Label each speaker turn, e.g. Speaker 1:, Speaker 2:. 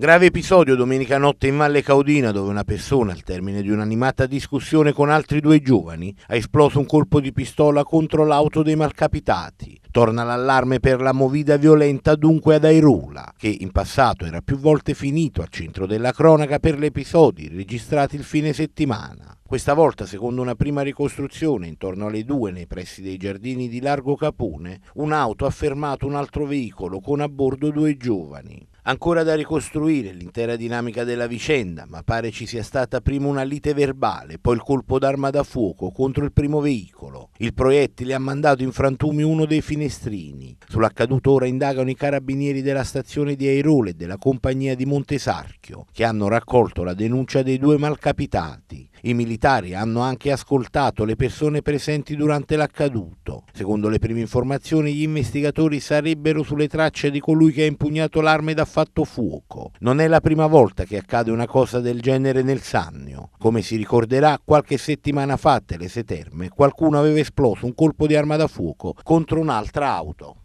Speaker 1: Grave episodio domenica notte in Valle Caudina dove una persona, al termine di un'animata discussione con altri due giovani, ha esploso un colpo di pistola contro l'auto dei malcapitati. Torna l'allarme per la movida violenta dunque ad Airula, che in passato era più volte finito al centro della cronaca per gli episodi registrati il fine settimana. Questa volta, secondo una prima ricostruzione, intorno alle due nei pressi dei giardini di Largo Capone, un'auto ha fermato un altro veicolo con a bordo due giovani. Ancora da ricostruire l'intera dinamica della vicenda, ma pare ci sia stata prima una lite verbale, poi il colpo d'arma da fuoco contro il primo veicolo. Il proiettile ha mandato in frantumi uno dei finiti finestrini. Sull'accaduto ora indagano i carabinieri della stazione di Airole e della compagnia di Montesarchio, che hanno raccolto la denuncia dei due malcapitati. I militari hanno anche ascoltato le persone presenti durante l'accaduto. Secondo le prime informazioni gli investigatori sarebbero sulle tracce di colui che ha impugnato l'arma ed ha fatto fuoco. Non è la prima volta che accade una cosa del genere nel Sannio. Come si ricorderà, qualche settimana fa a Telese Terme qualcuno aveva esploso un colpo di arma da fuoco contro un'altra auto.